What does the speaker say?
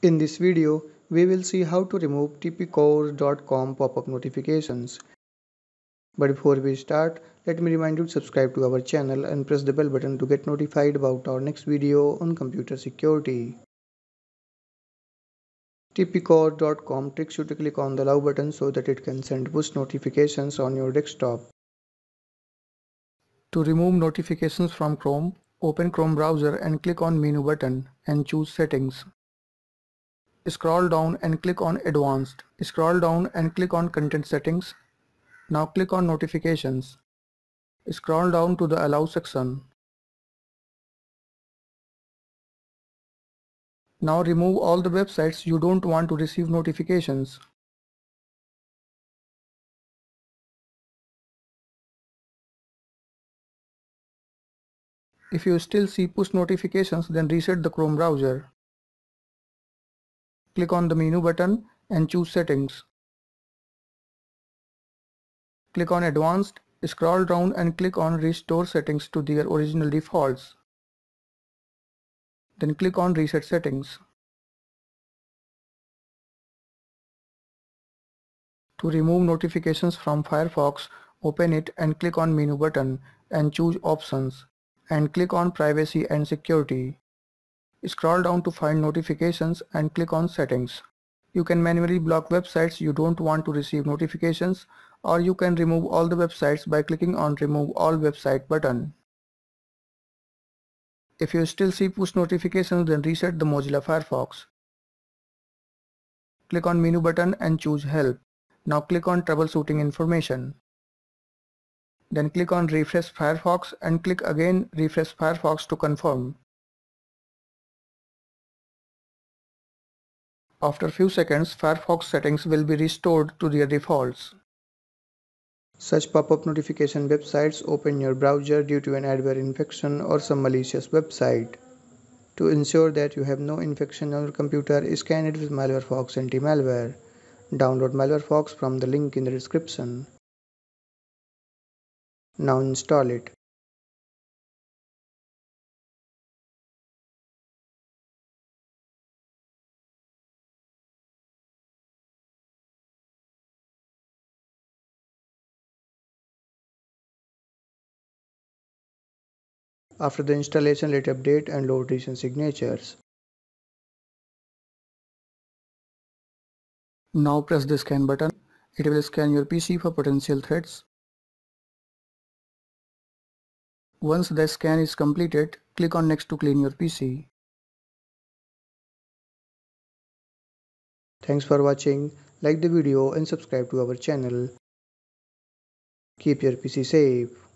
In this video, we will see how to remove tpcore.com pop-up notifications. But before we start, let me remind you to subscribe to our channel and press the bell button to get notified about our next video on computer security. tpcore.com tricks you to click on the allow button so that it can send push notifications on your desktop. To remove notifications from Chrome, open Chrome browser and click on menu button and choose settings. Scroll down and click on Advanced. Scroll down and click on Content Settings. Now click on Notifications. Scroll down to the Allow section. Now remove all the websites you don't want to receive notifications. If you still see push notifications then reset the Chrome browser. Click on the menu button and choose settings. Click on advanced, scroll down and click on restore settings to their original defaults. Then click on reset settings. To remove notifications from Firefox, open it and click on menu button and choose options and click on privacy and security. Scroll down to find notifications and click on settings. You can manually block websites you don't want to receive notifications or you can remove all the websites by clicking on remove all website button. If you still see push notifications then reset the Mozilla Firefox. Click on menu button and choose help. Now click on troubleshooting information. Then click on refresh Firefox and click again refresh Firefox to confirm. After few seconds, Firefox settings will be restored to their defaults. Such pop-up notification websites open your browser due to an adware infection or some malicious website. To ensure that you have no infection on your computer, scan it with Malwarefox anti-malware. Download Malwarefox from the link in the description. Now install it. After the installation, let update and load recent signatures. Now press the scan button. It will scan your PC for potential threats. Once the scan is completed, click on next to clean your PC. Thanks for watching. Like the video and subscribe to our channel. Keep your PC safe.